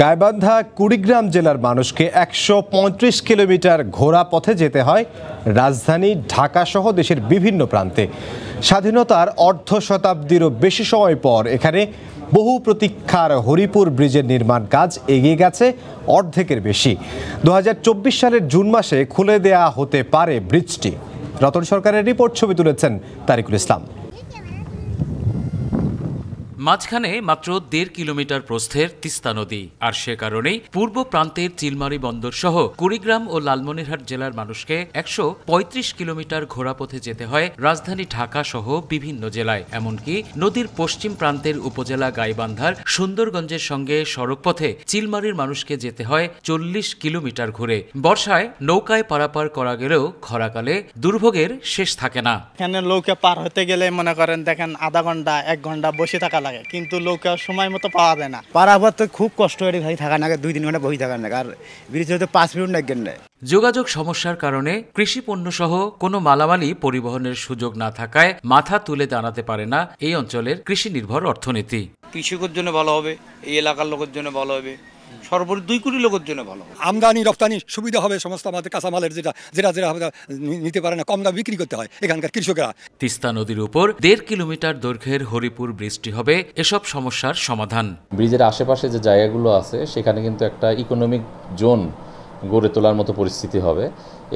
গাইবান্ধা কুড়িগ্রাম জেলার মানুষকে একশো কিলোমিটার ঘোরা পথে যেতে হয় রাজধানী ঢাকাসহ দেশের বিভিন্ন প্রান্তে স্বাধীনতার অর্ধ শতাব্দীরও বেশি সময় পর এখানে বহু প্রতীক্ষার হরিপুর ব্রিজের নির্মাণ কাজ এগিয়ে গেছে অর্ধেকের বেশি দু সালের জুন মাসে খুলে দেয়া হতে পারে ব্রিজটি রতন সরকারের রিপোর্ট ছবি তুলেছেন তারিকুল ইসলাম মাঝখানে মাত্র দেড় কিলোমিটার প্রস্থের তিস্তা নদী আর সে কারণেই পূর্ব প্রান্তের চিলমারি বন্দর সহ কুড়িগ্রাম ও লালমনিরহাট জেলার মানুষকে একশো পঁয়ত্রিশ কিলোমিটার ঘোরাপথে যেতে হয় রাজধানী ঢাকা সহ বিভিন্ন জেলায় এমনকি নদীর পশ্চিম প্রান্তের উপজেলা গাইবান্ধার সুন্দরগঞ্জের সঙ্গে সড়কপথে চিলমারির মানুষকে যেতে হয় চল্লিশ কিলোমিটার ঘুরে বর্ষায় নৌকায় পারাপার করা গেলেও খরাকালে দুর্ভোগের শেষ থাকে না এখানে নৌকা পার হতে গেলে মনে করেন দেখেন আধা ঘন্টা এক ঘন্টা বসে থাকা লাগে কিন্তু লোক সময় মতো পাওয়া যায় না পারাবার তো খুব কষ্ট করে ভাই থাকা না দুই তিন ঘন্টা বই থাকা না আর ব্রিজ হয়তো পাঁচ মিনিট লাগবেন না যোগাযোগ সমস্যার কারণে কৃষি পণ্য সহ কোনো মালামালই পরিবহনের সুযোগ না থাকায় মাথা তুলে দাঁড়াতে পারে না এই অঞ্চলের কৃষি নির্ভর অর্থনীতি কৃষকের জন্য ভালো হবে এই এলাকার লোকের জন্য ভালো হবে সর্বোপরি দুই কোটি লোকের জন্য ভালো আমদানি রপ্তানি সুবিধা হবে সমস্ত আমাদের কাঁচামালের যেটা যেটা যেটা নিতে পারে না কম দাম বিক্রি করতে হয় এখানকার কৃষকরা তিস্তা নদীর উপর দেড় কিলোমিটার দৈর্ঘ্যের হরিপুর ব্রিজটি হবে এসব সমস্যার সমাধান ব্রিজের আশেপাশে যে জায়গাগুলো আছে সেখানে কিন্তু একটা ইকোনমিক জোন গড়ে তোলার মতো পরিস্থিতি হবে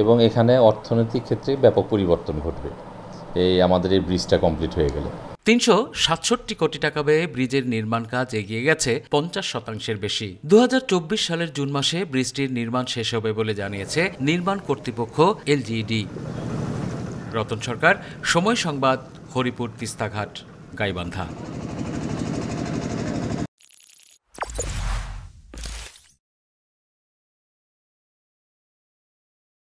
এবং এখানে অর্থনৈতিক ক্ষেত্রে ব্যাপক পরিবর্তন ঘটবে এই আমাদের এই ব্রিজটা কমপ্লিট হয়ে গেলে তিনশো সাতষট্টি কোটি টাকা ব্যয়ে ব্রিজের নির্মাণ কাজ এগিয়ে গেছে পঞ্চাশ শতাংশের বেশি দু সালের জুন মাসে ব্রিজটির নির্মাণ শেষ হবে বলে জানিয়েছে নির্মাণ কর্তৃপক্ষ এলজিইডি রতন সরকার সময় সংবাদ হরিপুর তিস্তাঘাট গাইবান্ধা